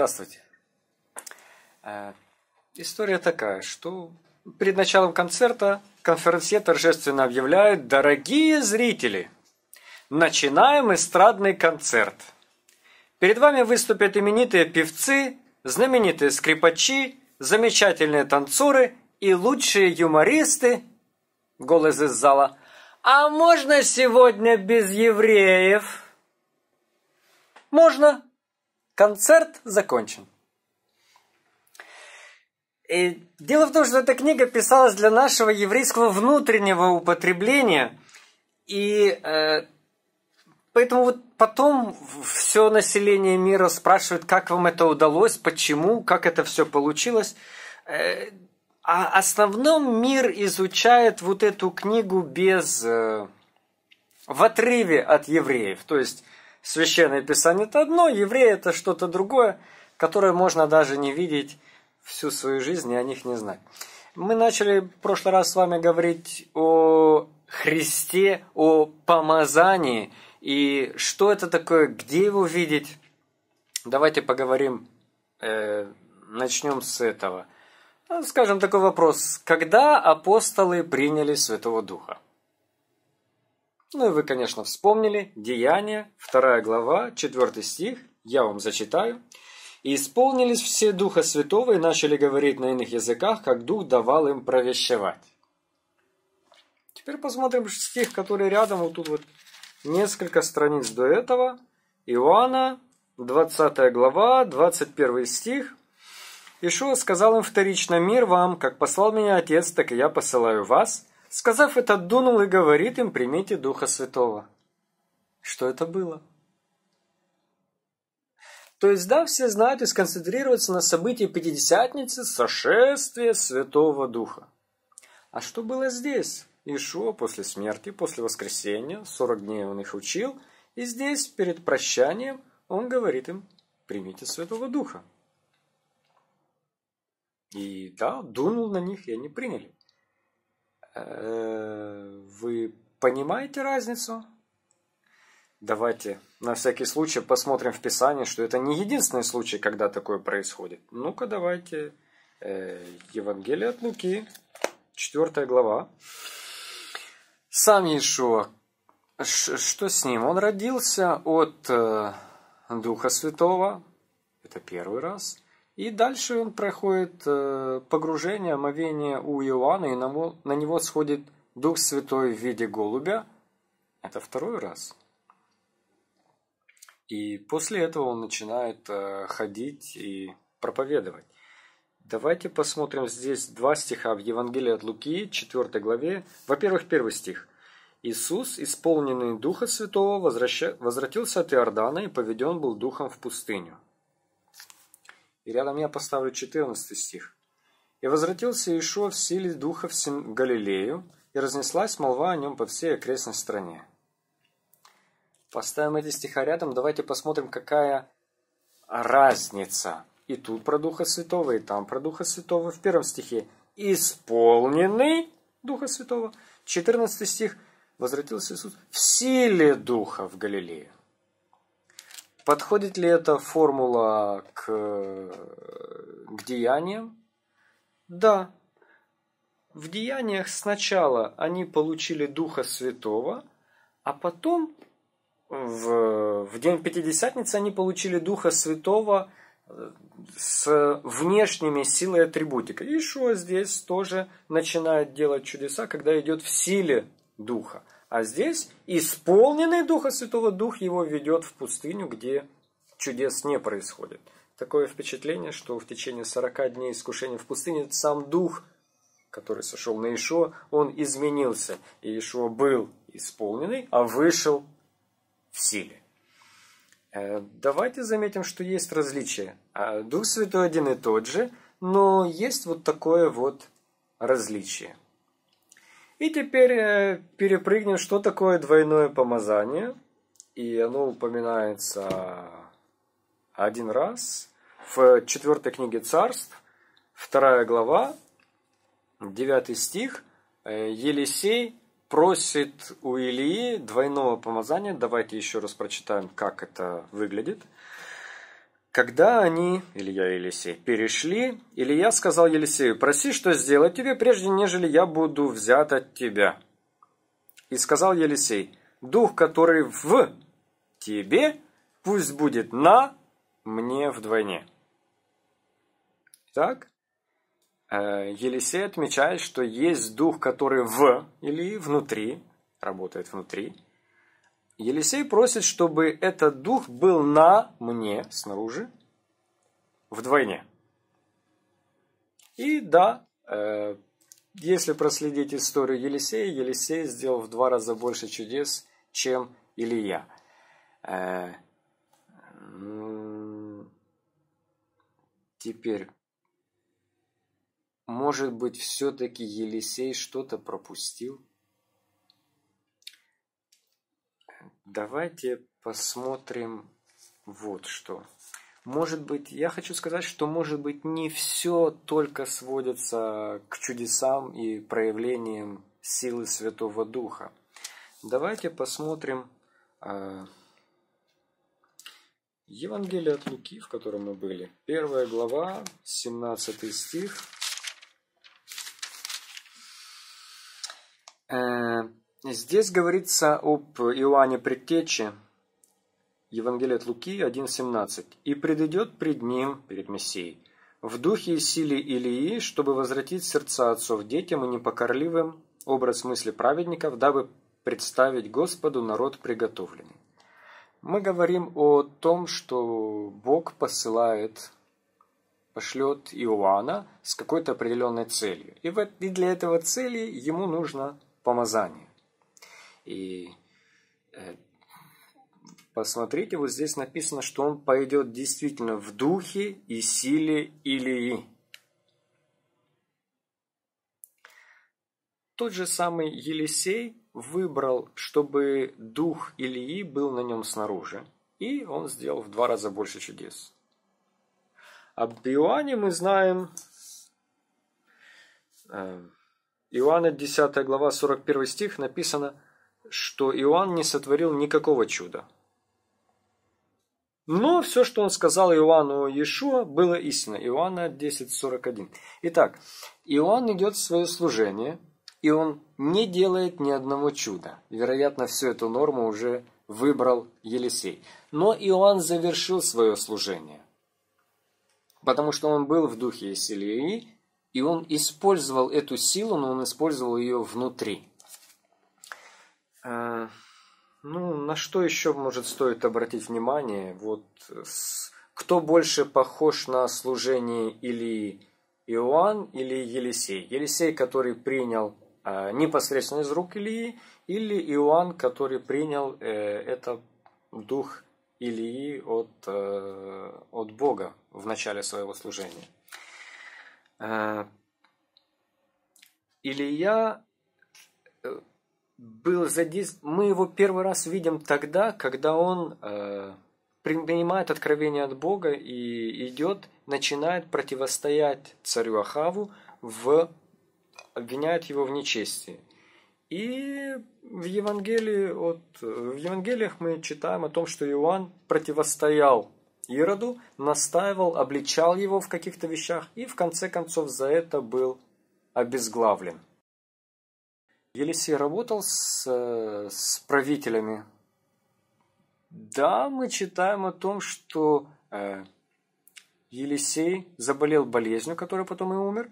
Здравствуйте. Э, история такая, что перед началом концерта конференсье торжественно объявляет «Дорогие зрители, начинаем эстрадный концерт. Перед вами выступят именитые певцы, знаменитые скрипачи, замечательные танцоры и лучшие юмористы». Голос из зала «А можно сегодня без евреев?» «Можно», Концерт закончен. И дело в том, что эта книга писалась для нашего еврейского внутреннего употребления, и э, поэтому вот потом все население мира спрашивает, как вам это удалось, почему, как это все получилось. Э, а основном мир изучает вот эту книгу без э, в отрыве от евреев, то есть Священное Писание – это одно, евреи – это что-то другое, которое можно даже не видеть всю свою жизнь и о них не знать. Мы начали в прошлый раз с вами говорить о Христе, о помазании и что это такое, где его видеть. Давайте поговорим, э, начнем с этого. Ну, скажем такой вопрос. Когда апостолы приняли Святого Духа? Ну и вы, конечно, вспомнили Деяния, вторая глава, четвертый стих, я вам зачитаю. «И исполнились все Духа Святого и начали говорить на иных языках, как Дух давал им провещевать». Теперь посмотрим стих, который рядом, вот тут вот несколько страниц до этого. Иоанна, 20 глава, 21 стих. Ишуа сказал им вторично, «Мир вам, как послал меня Отец, так и я посылаю вас». Сказав это, дунул и говорит им, примите Духа Святого. Что это было? То есть, да, все знают и сконцентрироваться на событии Пятидесятницы, сошествия Святого Духа. А что было здесь? Ишуа после смерти, после воскресения, 40 дней он их учил, и здесь, перед прощанием, он говорит им, примите Святого Духа. И да, дунул на них, и они приняли. Э, вы понимаете разницу? Давайте на всякий случай посмотрим в Писании, что это не единственный случай, когда такое происходит. Ну-ка давайте э, Евангелие от Луки, 4 глава. Сам Иешуа, что с ним? Он родился от э, Духа Святого, это первый раз – и дальше он проходит э, погружение, омовение у Иоанна, и на него сходит Дух Святой в виде голубя. Это второй раз. И после этого он начинает э, ходить и проповедовать. Давайте посмотрим здесь два стиха в Евангелии от Луки, 4 главе. Во-первых, первый стих. Иисус, исполненный Духа Святого, возвращ... возвратился от Иордана и поведен был Духом в пустыню и рядом я поставлю 14 стих. «И возвратился Иешуа в силе духа в Галилею, и разнеслась молва о нем по всей окрестной стране». Поставим эти стиха рядом, давайте посмотрим, какая разница. И тут про Духа Святого, и там про Духа Святого. В первом стихе «исполненный Духа Святого». 14 стих «возвратился Иисус в силе Духа в Галилею». Подходит ли эта формула к, к деяниям? Да. В деяниях сначала они получили Духа Святого, а потом в, в день Пятидесятницы они получили Духа Святого э, с внешними силой атрибутика. Ишуа здесь тоже начинает делать чудеса, когда идет в силе Духа. А здесь исполненный Духа Святого Дух его ведет в пустыню, где чудес не происходит. Такое впечатление, что в течение 40 дней искушения в пустыне сам Дух, который сошел на Ишо, он изменился. И Ишо был исполненный, а вышел в силе. Э, давайте заметим, что есть различия. А, Дух Святой один и тот же, но есть вот такое вот различие – и теперь э, перепрыгнем, что такое двойное помазание. И оно упоминается один раз в четвертой книге царств, вторая глава, девятый стих. Э, Елисей просит у Илии двойного помазания. Давайте еще раз прочитаем, как это выглядит. Когда они, Илья и Елисей, перешли, Илья сказал Елисею, «Проси, что сделать тебе, прежде нежели я буду взят от тебя». И сказал Елисей, «Дух, который в тебе, пусть будет на мне вдвойне». Так? Э, Елисей отмечает, что есть дух, который в или внутри, работает внутри – Елисей просит, чтобы этот дух был на мне снаружи вдвойне. И да, э, если проследить историю Елисея, Елисей сделал в два раза больше чудес, чем Илья. Э, теперь, может быть, все-таки Елисей что-то пропустил? Давайте посмотрим вот что. Может быть, я хочу сказать, что, может быть, не все только сводится к чудесам и проявлениям силы Святого Духа. Давайте посмотрим э, Евангелие от Луки, в котором мы были. Первая глава, 17 стих. Э, Здесь говорится об Иоанне Предтече, Евангелие от Луки 1.17. «И предойдет пред ним, перед Мессией, в духе и силе Илии, чтобы возвратить сердца отцов детям и непокорливым образ мысли праведников, дабы представить Господу народ приготовленный». Мы говорим о том, что Бог посылает, пошлет Иоанна с какой-то определенной целью. И для этого цели ему нужно помазание. И э, посмотрите, вот здесь написано, что он пойдет действительно в духе и силе Илии. Тот же самый Елисей выбрал, чтобы дух Илии был на нем снаружи, и он сделал в два раза больше чудес. Об Иоанне мы знаем, э, Иоанна 10 глава 41 стих написано – что Иоанн не сотворил никакого чуда. Но все, что он сказал Иоанну Иешуа, было истинно. Иоанна 10.41. Итак, Иоанн идет в свое служение, и он не делает ни одного чуда. Вероятно, всю эту норму уже выбрал Елисей. Но Иоанн завершил свое служение, потому что он был в духе Еселии, и он использовал эту силу, но он использовал ее внутри. Э, ну, на что еще, может, стоит обратить внимание? Вот э, кто больше похож на служение или Иоанн, или Елисей? Елисей, который принял э, непосредственно из рук Илии, или Иоанн, который принял это дух Илии от, от Бога в начале своего служения. Илия был задействован. Мы его первый раз видим тогда, когда он э, принимает откровение от Бога и идет, начинает противостоять царю Ахаву, в... обвиняет его в нечестии. И в, Евангелии от... в Евангелиях мы читаем о том, что Иоанн противостоял Ироду, настаивал, обличал его в каких-то вещах и в конце концов за это был обезглавлен. Елисей работал с, э, с правителями. Да, мы читаем о том, что э, Елисей заболел болезнью, которая потом и умер.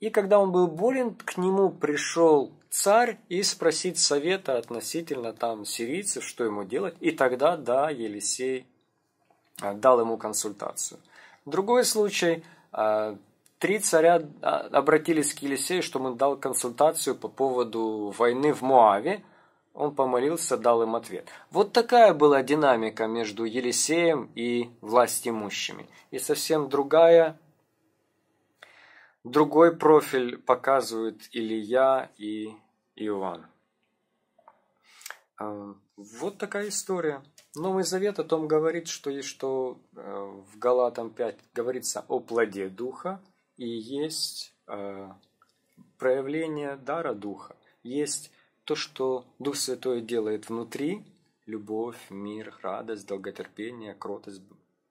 И когда он был болен, к нему пришел царь и спросить совета относительно там сирийцев, что ему делать. И тогда, да, Елисей э, дал ему консультацию. Другой случай, э, Три царя а, обратились к Елисею, что он дал консультацию по поводу войны в Моаве. Он помолился, дал им ответ. Вот такая была динамика между Елисеем и властимущими. И совсем другая, другой профиль показывают Илья и Иоанн. Э, вот такая история. Новый Завет о том говорит, что, и что э, в Галатам 5 говорится о плоде Духа, и есть э, проявление дара Духа, есть то, что Дух Святой делает внутри, любовь, мир, радость, долготерпение, кротость,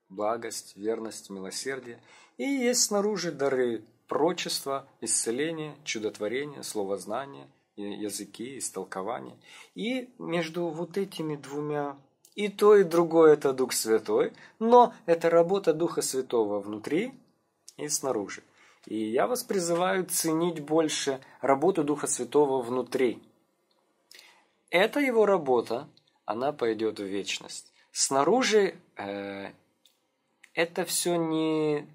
благость, верность, милосердие. И есть снаружи дары прочества, исцеления, чудотворения, словознания, языки, истолкования. И между вот этими двумя и то, и другое это Дух Святой, но это работа Духа Святого внутри и снаружи. И я вас призываю ценить больше работу Духа Святого внутри. Это его работа, она пойдет в вечность. Снаружи э, это все не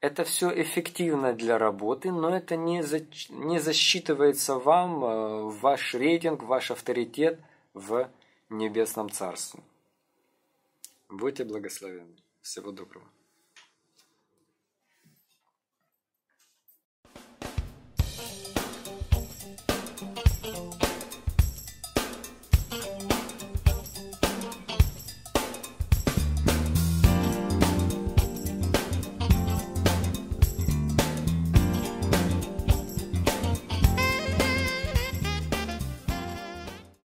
это все эффективно для работы, но это не, за, не засчитывается вам э, ваш рейтинг, ваш авторитет в Небесном Царстве. Будьте благословенны. Всего доброго.